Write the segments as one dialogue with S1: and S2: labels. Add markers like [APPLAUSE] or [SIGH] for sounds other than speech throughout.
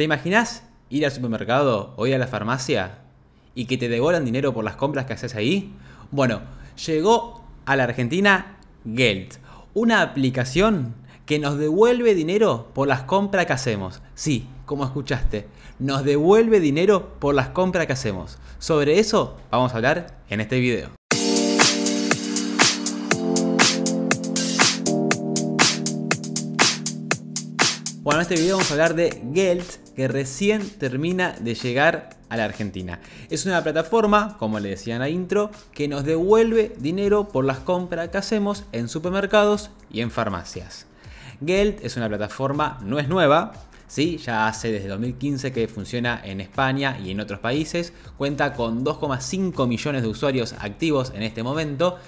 S1: ¿Te imaginas ir al supermercado o ir a la farmacia y que te devoran dinero por las compras que haces ahí? Bueno, llegó a la Argentina Geld, una aplicación que nos devuelve dinero por las compras que hacemos. Sí, como escuchaste, nos devuelve dinero por las compras que hacemos. Sobre eso vamos a hablar en este video. Bueno, en este video vamos a hablar de Geld, que recién termina de llegar a la Argentina. Es una plataforma, como le decían en la intro, que nos devuelve dinero por las compras que hacemos en supermercados y en farmacias. Geld es una plataforma, no es nueva, ¿sí? ya hace desde 2015 que funciona en España y en otros países, cuenta con 2,5 millones de usuarios activos en este momento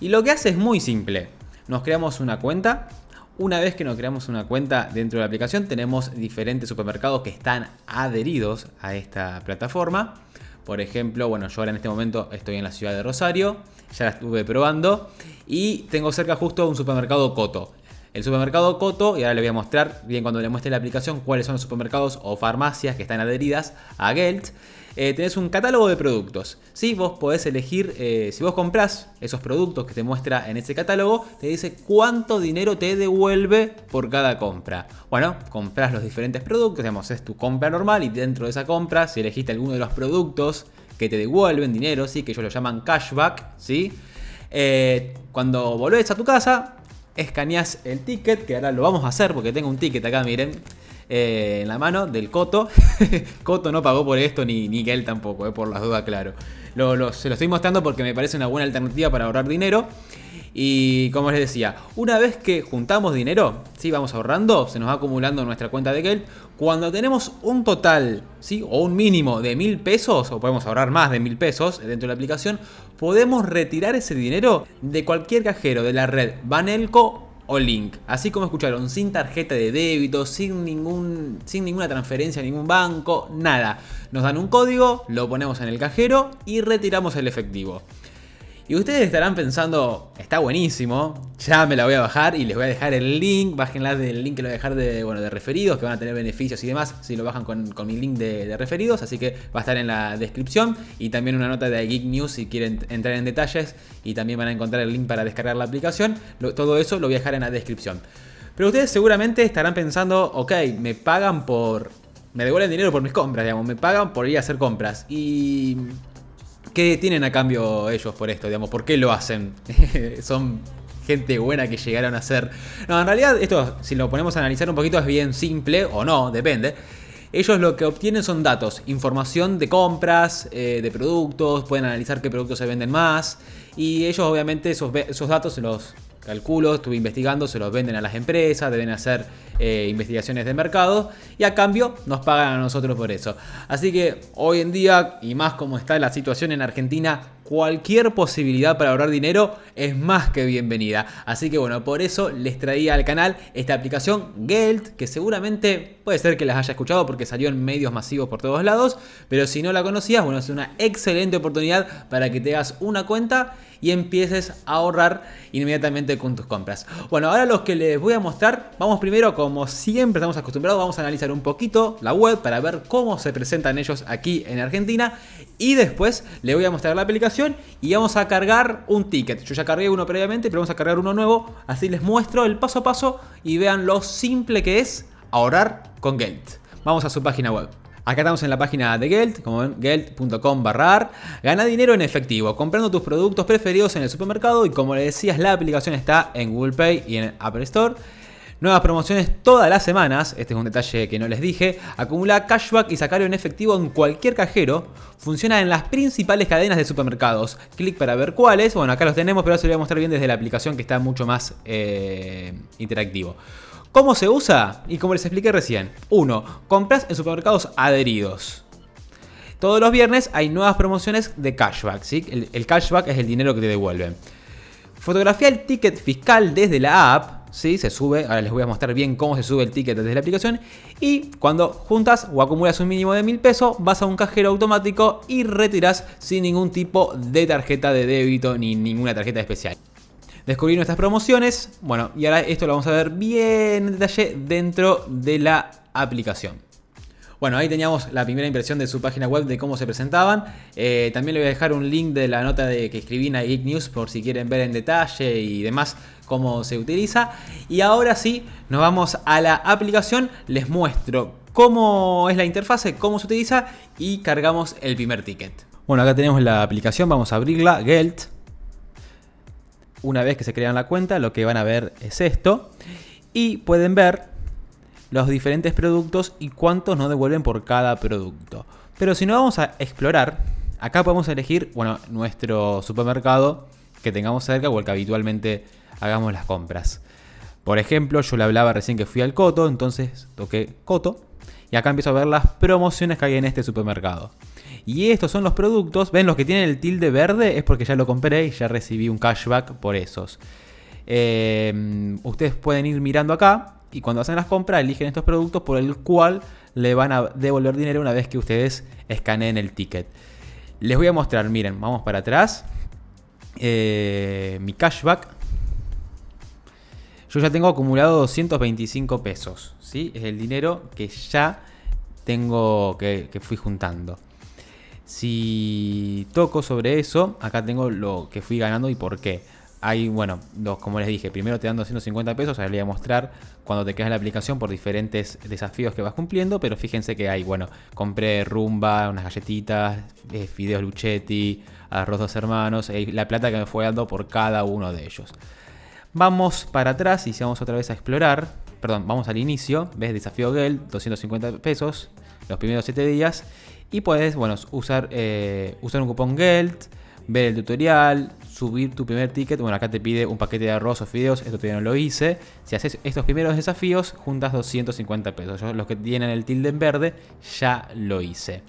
S1: y lo que hace es muy simple. Nos creamos una cuenta, una vez que nos creamos una cuenta dentro de la aplicación, tenemos diferentes supermercados que están adheridos a esta plataforma. Por ejemplo, bueno, yo ahora en este momento estoy en la ciudad de Rosario, ya la estuve probando y tengo cerca justo un supermercado Coto. El supermercado Coto, y ahora le voy a mostrar bien cuando le muestre la aplicación cuáles son los supermercados o farmacias que están adheridas a Geld. Eh, tenés un catálogo de productos. si Vos podés elegir, eh, si vos comprás esos productos que te muestra en ese catálogo, te dice cuánto dinero te devuelve por cada compra. Bueno, comprás los diferentes productos, digamos, es tu compra normal y dentro de esa compra, si elegiste alguno de los productos que te devuelven dinero, ¿sí? que ellos lo llaman cashback, ¿sí? Eh, cuando volvés a tu casa, escaneás el ticket, que ahora lo vamos a hacer porque tengo un ticket acá, miren. Eh, en la mano del Coto. [LAUGHS] Coto no pagó por esto, ni, ni él tampoco, eh, por las dudas, claro. Lo, se lo estoy mostrando porque me parece una buena alternativa para ahorrar dinero. Y como les decía, una vez que juntamos dinero, ¿sí? vamos ahorrando, se nos va acumulando nuestra cuenta de Geld. Cuando tenemos un total, ¿sí? o un mínimo de mil pesos, o podemos ahorrar más de mil pesos dentro de la aplicación, podemos retirar ese dinero de cualquier cajero de la red Banelco o Link. Así como escucharon, sin tarjeta de débito, sin, ningún, sin ninguna transferencia a ningún banco, nada. Nos dan un código, lo ponemos en el cajero y retiramos el efectivo. Y ustedes estarán pensando, está buenísimo, ya me la voy a bajar y les voy a dejar el link, bájenla del link que lo voy a dejar de, bueno, de referidos, que van a tener beneficios y demás si lo bajan con, mi link de, referidos, así que va a estar en la descripción y también una nota de Geek News si quieren entrar en detalles y también van a encontrar el link para descargar la aplicación, todo eso lo voy a dejar en la descripción. Pero ustedes seguramente estarán pensando, ok, me pagan por... Me devuelven dinero por mis compras, digamos, me pagan por ir a hacer compras. Y ¿Qué tienen a cambio ellos por esto? Digamos, ¿Por qué lo hacen? [LAUGHS] Son gente buena que llegaron a hacer No, en realidad esto, si lo ponemos a analizar un poquito, es bien simple o no, depende. Ellos lo que obtienen son datos, información de compras, eh, de productos, pueden analizar qué productos se venden más y ellos obviamente esos, esos datos los Calculo, estuve investigando, se los venden a las empresas, deben hacer eh, investigaciones de mercado y a cambio nos pagan a nosotros por eso. Así que hoy en día, y más como está la situación en Argentina, cualquier posibilidad para ahorrar dinero es más que bienvenida. Así que bueno, por eso les traía al canal esta aplicación Geld, que seguramente puede ser que las haya escuchado porque salió en medios masivos por todos lados, pero si no la conocías, bueno, es una excelente oportunidad para que te hagas una cuenta y empieces a ahorrar inmediatamente con tus compras. Bueno, ahora los que les voy a mostrar, vamos primero, como siempre estamos acostumbrados, vamos a analizar un poquito la web para ver cómo se presentan ellos aquí en Argentina y después les voy a mostrar la aplicación y vamos a cargar un ticket. Yo ya cargué uno previamente, pero vamos a cargar uno nuevo. Así les muestro el paso a paso y vean lo simple que es ahorrar con Geld. Vamos a su página web. Acá estamos en la página de Geld, como ven, geld.com barrar. Gana dinero en efectivo, comprando tus productos preferidos en el supermercado y como le decías, la aplicación está en Google Pay y en Apple Store. Nuevas promociones todas las semanas, este es un detalle que no les dije, acumula cashback y sacarlo en efectivo en cualquier cajero, funciona en las principales cadenas de supermercados, clic para ver cuáles, bueno acá los tenemos pero se lo voy a mostrar bien desde la aplicación que está mucho más eh, interactivo. ¿Cómo se usa? Y como les expliqué recién, 1. Compras en supermercados adheridos. Todos los viernes hay nuevas promociones de cashback. el, cashback es el dinero que te devuelven. Fotografía el ticket fiscal desde la app. ¿sí? se sube, ahora les voy a mostrar bien cómo se sube el ticket desde la aplicación, y cuando juntas o acumulas un mínimo de mil pesos, vas a un cajero automático y retiras sin ningún tipo de tarjeta de débito ni ninguna tarjeta especial descubrir nuestras promociones. Bueno, y ahora esto lo vamos a ver bien en detalle dentro de la aplicación. Bueno, ahí teníamos la primera impresión de su página web de cómo se presentaban. Eh, también le voy a dejar un link de la nota de, que escribí en News por si quieren ver en detalle y demás cómo se utiliza. Y ahora sí, nos vamos a la aplicación. Les muestro cómo es la interfase, cómo se utiliza y cargamos el primer ticket. Bueno, acá tenemos la aplicación, vamos a abrirla, Gelt. Una vez que se crean la cuenta, lo que van a ver es esto. Y pueden ver los diferentes productos y cuántos nos devuelven por cada producto. Pero si no vamos a explorar, acá podemos elegir, bueno, nuestro supermercado que tengamos cerca o el que habitualmente hagamos las compras. Por ejemplo, yo le hablaba recién que fui al Coto, entonces toqué Coto y acá empiezo a ver las promociones que hay en este supermercado. Y estos son los productos, ven los que tienen el tilde verde es porque ya lo compré y ya recibí un cashback por esos. Eh, ustedes pueden ir mirando acá y cuando hacen las compras eligen estos productos por el cual le van a devolver dinero una vez que ustedes escaneen el ticket. Les voy a mostrar, miren, vamos para atrás. Eh, mi cashback. Yo ya tengo acumulado 225 pesos, ¿sí? Es el dinero que ya tengo, que, que fui juntando. Si toco sobre eso, acá tengo lo que fui ganando y por qué hay, bueno, dos, como les dije, primero te dan 250 pesos, ahora les voy a mostrar cuando te quedas en la aplicación por diferentes desafíos que vas cumpliendo, pero fíjense que hay, bueno, compré rumba, unas galletitas, eh, fideos luchetti, arroz dos hermanos, eh, la plata que me fue dando por cada uno de ellos. Vamos para atrás y si vamos otra vez a explorar, perdón, vamos al inicio, ves desafío Geld, 250 pesos, los primeros 7 días, y puedes, bueno, usar, eh, usar un cupón Geld, ver el tutorial, subir tu primer ticket. Bueno, acá te pide un paquete de arroz o fideos, esto todavía no lo hice. Si haces estos primeros desafíos, juntas 250 pesos. Yo, los que tienen el tilde en verde, ya lo hice.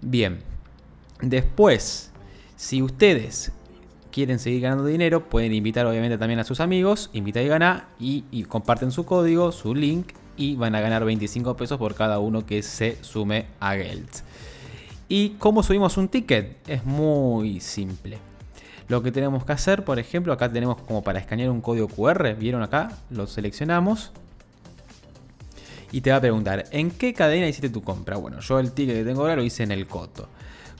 S1: Bien, después, si ustedes quieren seguir ganando dinero, pueden invitar obviamente también a sus amigos, invita y gana y, y comparten su código, su link y van a ganar 25 pesos por cada uno que se sume a Geld. ¿Y cómo subimos un ticket? Es muy simple. Lo que tenemos que hacer, por ejemplo, acá tenemos como para escanear un código QR, vieron acá, lo seleccionamos. Y te va a preguntar, ¿en qué cadena hiciste tu compra? Bueno, yo el ticket que tengo ahora lo hice en el Coto.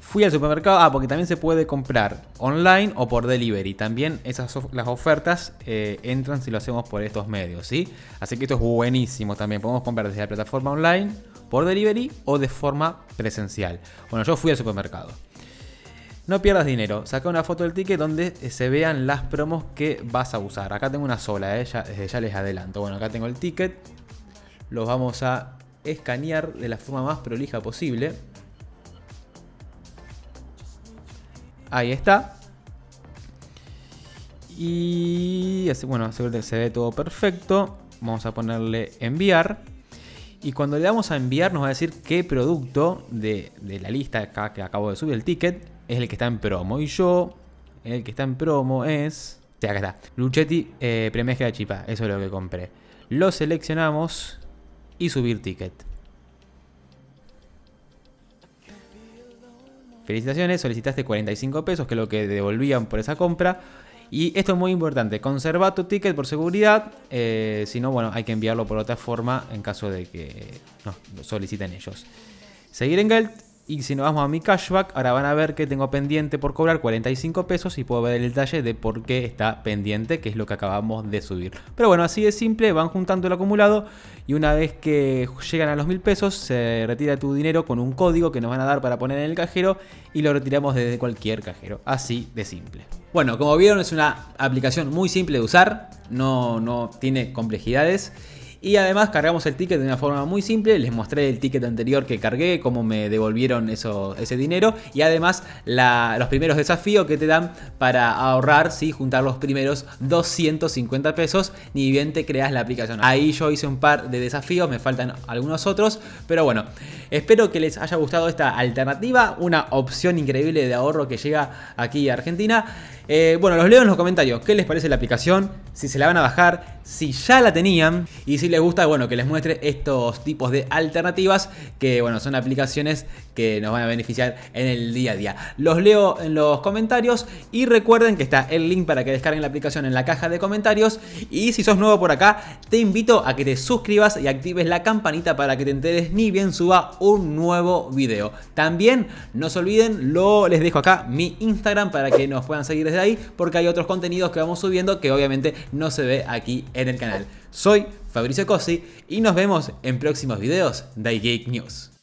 S1: Fui al supermercado, ah, porque también se puede comprar online o por delivery. También esas las ofertas eh, entran si lo hacemos por estos medios, ¿sí? Así que esto es buenísimo también. Podemos comprar desde la plataforma online, por delivery o de forma presencial. Bueno, yo fui al supermercado. No pierdas dinero, saca una foto del ticket donde eh, se vean las promos que vas a usar. Acá tengo una sola, eh, eh, ya, les adelanto. Bueno, acá tengo el ticket. Los vamos a escanear de la forma más prolija posible. Ahí está. Y bueno, se ve todo perfecto. Vamos a ponerle enviar. Y cuando le damos a enviar nos va a decir qué producto de, de la lista acá que acabo de subir, el ticket, es el que está en promo. Y yo, el que está en promo es... O sea, acá está. Luchetti eh, la chipa. Eso es lo que compré. Lo seleccionamos y subir ticket. Felicitaciones, solicitaste 45 pesos, que es lo que devolvían por esa compra. Y esto es muy importante, conserva tu ticket por seguridad, eh, si no, bueno, hay que enviarlo por otra forma en caso de que No. lo soliciten ellos. Seguir en Geld, y si nos vamos a mi cashback, ahora van a ver que tengo pendiente por cobrar 45 pesos y puedo ver el detalle de por qué está pendiente, que es lo que acabamos de subir. Pero bueno, así de simple, van juntando el acumulado y una vez que llegan a los mil pesos, se retira tu dinero con un código que nos van a dar para poner en el cajero y lo retiramos desde cualquier cajero. Así de simple. Bueno, como vieron es una aplicación muy simple de usar, no, no tiene complejidades y además cargamos el ticket de una forma muy simple. Les mostré el ticket anterior que cargué, cómo me devolvieron eso, ese dinero. Y además los primeros desafíos que te dan para ahorrar, ¿sí? juntar los primeros 250 pesos, ni bien te creas la aplicación. Ahí yo hice un par de desafíos, me faltan algunos otros. Pero bueno, espero que les haya gustado esta alternativa, una opción increíble de ahorro que llega aquí a Argentina. Eh, bueno, los leo en los comentarios. ¿Qué les parece la aplicación? Si se la van a bajar, si ya la tenían y si les gusta, bueno, que les muestre estos tipos de alternativas que, bueno, son aplicaciones que nos van a beneficiar en el día a día. Los leo en los comentarios y recuerden que está el link para que descarguen la aplicación en la caja de comentarios y si sos nuevo por acá, te invito a que te suscribas y actives la campanita para que te enteres ni bien suba un nuevo video. También, no se olviden, lo, les dejo acá mi Instagram para que nos puedan seguir desde ahí porque hay otros contenidos que vamos subiendo que obviamente no se ve aquí en el canal. Soy Fabricio Cosi y nos vemos en próximos videos de iGeek News.